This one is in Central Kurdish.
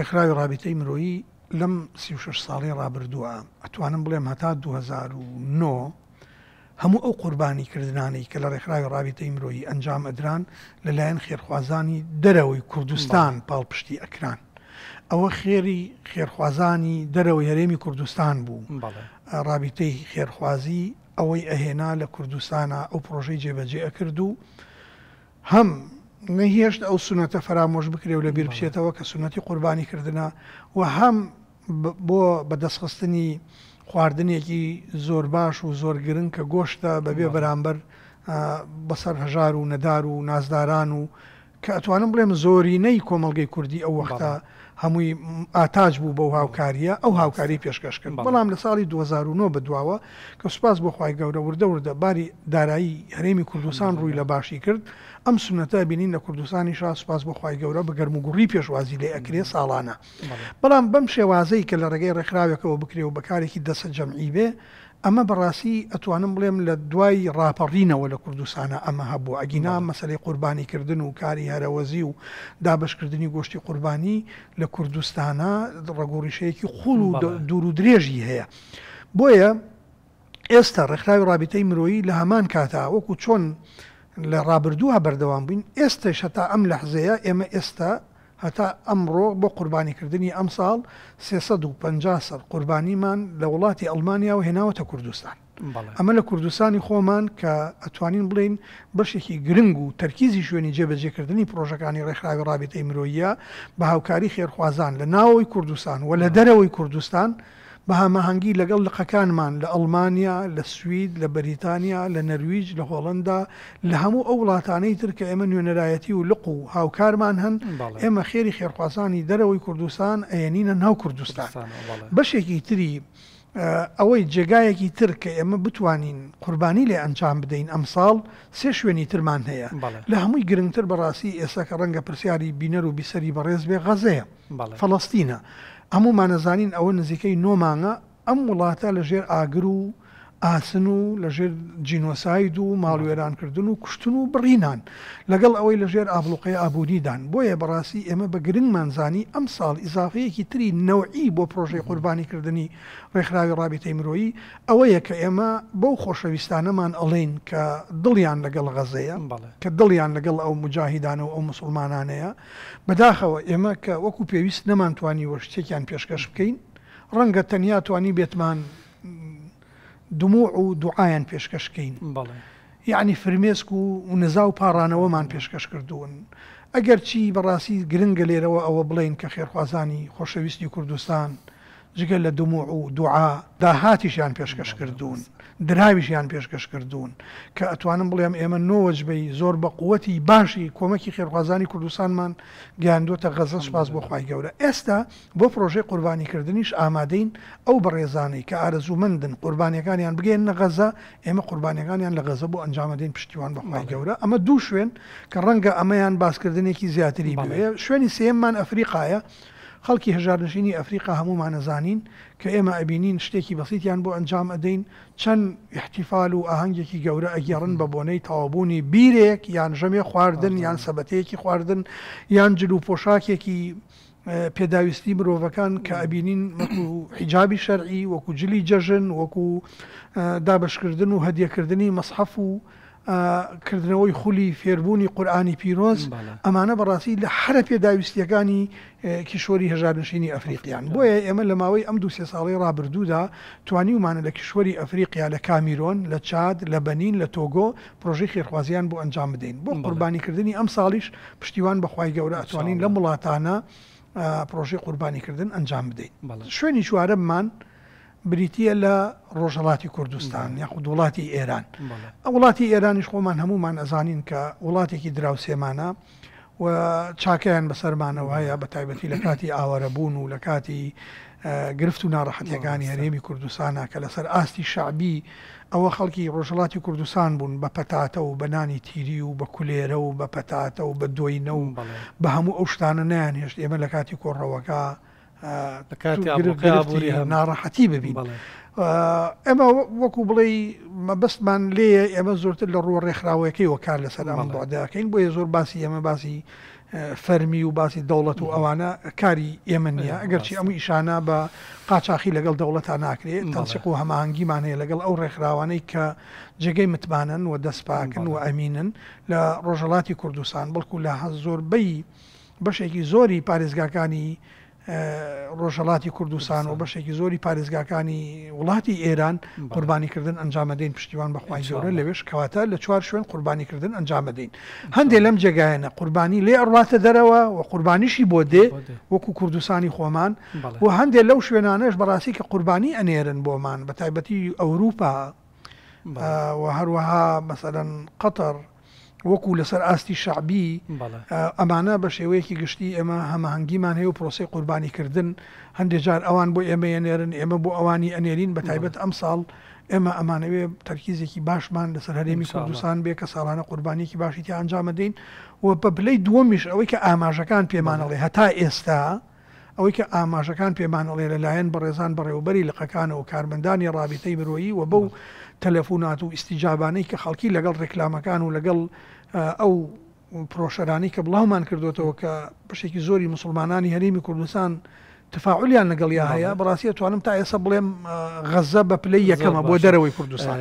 پێکراوی ڕابیتەی مرۆیی لەم 36 ساڵی ڕابردووە ئەتوانم بڵێم هەتا 2009 هەموو ئەو قوربانی کردنانەی کە لە ڕێکخراوی ڕابیتەی مرۆیی ئەنجام ئەدران لەلایەن خێرخوازانی دەرەوەی کوردستان پاڵپشتی ئەکران ئەوە خێری خێرخوازانی دەرەوەی هەرێمی کوردستان بوو ڕابیتەی خێرخوازی ئەوەی ئەهێنا لە کوردستانە ئەو پرۆژەی جێبەجێ ئەکرد و هەم نەهێشت ئەو سونەتە فرامۆش بکرێ و لە بیر بچێتەوە کە سونەتی قوربانی کردنە و هەم بۆ بەدەستخستنی خواردنێکی زۆر باش و زۆر گرن کە گۆشتە بەبێ بەرامبەر بەسەر هەژار و نەدار و نازداران و کە ئەتوانم بڵێم زۆرینەی کۆمەلگەی کوردی ئەو وەختە هەمووی ئاتاج بوو بەو هاوکاریە ئەو هاوکاری پێشکەشکرد بەڵام لە ساڵی 2009 بەدواوە کە سوپاس بۆ خی گەورە وردە وردە باری دارایی هەرێمی کوردستان ڕووی لە باشی کرد ئەم سونەتە بینین لە کوردستانی شا سوپاس بۆ خی گەورە بە گەرمموگوڕی پێشوازی لێ ئەکرێ ساڵانە بەڵام بەم شێوازەی کە لە ڕێگەی ڕێکخراوێکەوە بکرێ و بەکارێکی دەسە جەمعی بێ ئەمە بەڕاستی ئەتوانم بڵێم لە دوای ڕاپەڕینەوە لە کوردستانە ئەمە هەبوو ئەگینا مەسلەی قوربانی کردن و کاری هەرەوەزی و دابشکردنی گۆشتی قوربانی لە کوردستانە ڕگۆریشەیەکی خوڵ و دوور و درێژی هەیە بۆیە ئێستا ڕێکخراوی رابطەی مرۆیی لە هەمان کاتا وەکو چۆن لە ڕابردووە بەردەوام بووین ئێستا شەتا ئەم لەحزەیە ئێمە ئێستا هەتا ئەمڕۆ بۆ قوربانیکردنی ئەم ساڵ 350 سەر قوربانیمان لە وڵاتی ئەلمانیا و هێناوەتە کوردستان ئەمە لە کوردستانی خۆمان کە ئەتوانین بڵین بەشێکی گرنگ و تەرکیزی شوێنی جێبەجێکردنی پرۆژەکانی ڕێکخراوی ڕابێتەی مرۆیە بە هاوکاری خێرخوازان لە ناوەوەی کوردستان و لە دەرەوەی کوردستان بە هەمەهنگگی لەگەڵ لقەکانمان لە ئەلمانیا لە سوید لە بەریتانیا لە نەرویج لە هۆڵندا لە هەموو ئەو وڵاتانەی ترکە ئێمە نوێنەرایەتی و لق و هاوکارمان هەن ئێمە خێری خێرخواسانی دەرەوەی کوردستان ئەێنینە ناو کوردستان بەشێکی تری. ئەوەی جێگایەکی تر کە ئێمە بتوانین قوربانی لێ ئەنجام بدەین ئەمساڵ سێ شوێنی ترمان هەیە لە هەمووی گرنگتر بەڕاستی ئێستا کە ڕەنگە پرسیاری بینەر و بیسەری بەڕێز بێ غەزەیە فەڵستینە هەموو مانەزانین ئەوە نزیکەی نۆمانە ئەم وڵاتە لەژێر ئاگر و ئاسن و لەژێر جینۆساید و ماڵوێرانکردن و کوشتن و بڕینان لەگەڵ ئەوەی لەژێر ئابلوقی ئابوودیدان بۆیە بەڕاستی ئێمە بە گرنگمانزانی ئەم ساڵ ئیزافەیەکی تری نەوعی بۆ پرۆژەی قوربانیکردنی ڕێکخراوی ڕابیتەی مرۆیی ئەوەیە کە ئێمە بەو خۆشەویستانەمان ئەڵین کە دڵیان لەگەڵ غەزەیە کە دڵیان لەگەڵ ئەو مجاهیدان و ئەو مسلمانانەیە بەداخەوە ئێمە کە وەکو پێویست نەمانتوانی وەشتێکیان پێشکەش بکەین ڕەنگە تەنیا توانی بێتمان دموع و دوعایان پێشکەشکەین یعنی فرمێسک و نزا و پارانەوەمان پێشکەش کردوون ئەگەر چی بەڕاستی گرنگە لێرەوە ئەوە بڵین کە خێرخوازانی خۆشەویستی کوردستان جگەل لە دموع و دوعا داهاتیشیان پێشکەش کردوون دراویشیان پێشکەش کردوون کە ئەتوانم بڵێم ئێمە نۆوەجبەی زۆر بە قوەتی باشی کۆمەکی خێرخوازانی کوردستانمان گیاندوتە غەزە سپاس بۆ خی گەورە ئێستا بۆ پرۆژێ قوربانیکردنیش ئامادەین ئەو بەڕێزانەی کە ئارەزوومندن قوربانیەکانیان بگەین نە غەزە ئێمە قوربانیەکانیان لە غەزە بۆ ئەنجامەدەین پشتیوان بەخمای گەورە ئەمە دوو شوێن کە ڕەنگە ئەمەیان باسکردنێکی زیاتری بێ شوێنی سێممان ئەفریقایە خەڵکی هەژارنشینی ئەفریقا هەمومانەزانین کە ئێمە ئەبینین شتێکی بەسییتیان بۆ ئەنجام ئەدەین چەند احتیفال و ئاهەنگێکی گەورە ئەگەڕن بە بۆنەی تاوابوونی بیرێک یان ژەمێ خواردن یان سەبەتەیەکی خواردن یان جلو پۆشاکێکی پێداویستی مرۆڤەکان کە ئەبینین حیجابی شەرعی وەکو جلی جەژن وەکو دابشکردن و هەدیەکردنی مەسحەف و کردنەوەی خولی فێربوونی قورآانی پیرۆز ئەمانە بەڕاستی لە حرە پێداویستیەکانی کیشوەری هەژارنشینی ئەفریقیان بۆیە ئێمە لە ماوەی ئەم دو سێ ساڵی ڕابردوودا توانی ومانە لە کیشوەری ئەفریقیا لە کامیرۆن لە چاد لە بەنین لە تۆگۆ پرۆژی خێرخوازیان بۆ ئەنجام بدەین بۆ قوربانیکردنی ئەم ساڵیش پشتیوان بەخوای گەورە ئەتوانین لە وڵاتانە پرۆژی قوربانیکردن ئەنجام بدەین شوێنی چوارەمان بریتە لە ڕۆژەڵاتی کوردستان یاخود وڵاتی ئێران وڵاتی ئێرانیش خۆمان هەمومان ئەزانین کە وڵاتێکی دراوسێمانە و چاکیان بەسەرمانەوە هەیە بە تایبەتی لە کاتی ئاوەرەبوون و لە کاتی گرفت و ناڕەحەتەکانی هەرێمی کوردستانە کە لەسەر ئاستی شعبی ئەوە خەڵکی ڕۆژەڵاتی کوردستان بوون بە پەتاتە و بەنانی تیری و بە کولێرە و بە پەتاتە و بە دۆینە و بە هەموو ئەو شتانە نیان هێشت ئێمە لە کاتی کۆڕەوەکە ناڕاحەتی ببین ئەمە وەکو بڵێ مەبستمان لێ ئەمە زۆرتر لە ڕوە ڕێکخراوەکەی وەکار لە سەرام بڵادەکەین بۆیە زۆر باسی ئەمە باسی فەرمی و باسی دەوڵەت و ئەوانە کاری ئێمە نیە ئەگەرچی ئەموو ئیشانە بە قاچاخی لەگەڵ دەوڵەت ناکرێت تەسیق و هەماهنگگیمان هەیە لەگەڵ ئەو ڕێکخراوانەی کە جێگەی متمانن و دەستپاکن و ئەمینن لە ڕۆژەڵاتی کوردستان بەڵکو لە هە زۆربەی بەشێکی زۆری پارێزگاکانی ڕۆژەڵاتی کوردستان و بەشێکی زۆری پارێزگاکانی وڵاتی ئێران قوربانیکردن ئەنجامەدەین پشتیوان بەخوای زۆرە لەوێش کەواتە لە چوار شوێن قوربانیکردن ئەنجامەدەین هەندێک لەم جێگایەنە قوربانی لێ ئەڕاتە دەرەوە و قوربانیشی بۆ دێ وەکو کوردستانی خۆمان و هەندێک لەو شوێنانەش بەڕاستی کە قوربانی ئەنێرن بۆمان بە تایبەتی ئەوروپا و هەروەها مەسەرەن قەتەر وەکو لەسەر ئاستی شعبی ئەمانە بە شێوەیەکی گشتی ئێمە هەماهنگگیمان هەیە و پرۆسی قوربانیکردن هەندێک جار ئەوان بۆ ئێمە ێنێرن ئێمە بۆ ئەوانی ئەنێرین بە تایبەت ئەم ساڵ ئێمە ئەمانەوێ تەرکیزێکی باشمان لەسەر هەرێمی کوردستان بێ کە ساڵانە قوربانیکی باشیتی ئەنجامەدەین و بە بلەی دووەمیش ئەوەی کە ئاماژەکان پێمانەڵێ هەتا ئێستا ئەوەی کە ئاماژەکان پێمانەڵێ لەلایەن بەڕێزان بەڕێوبەری لەقەکانەوە کارمەندانی ڕابطەی مرۆیی و بەو تەلەفۆنات و ئیسیجابانەی کە خەڵکی لەگەڵ ڕێکلامەکان و لەگەڵ ئەو پرۆشەرانی کە بڵاومان کردوتەوە کە بەشێکی زۆری مسلمانانی هەرمی کوردستان تفاعلیان لەگەڵ یا هەیە بەڕاستیە توانم تا ئێستا بڵێم غەزە بە پلەی یەکەمە بۆ دەرەوەی کوردستان.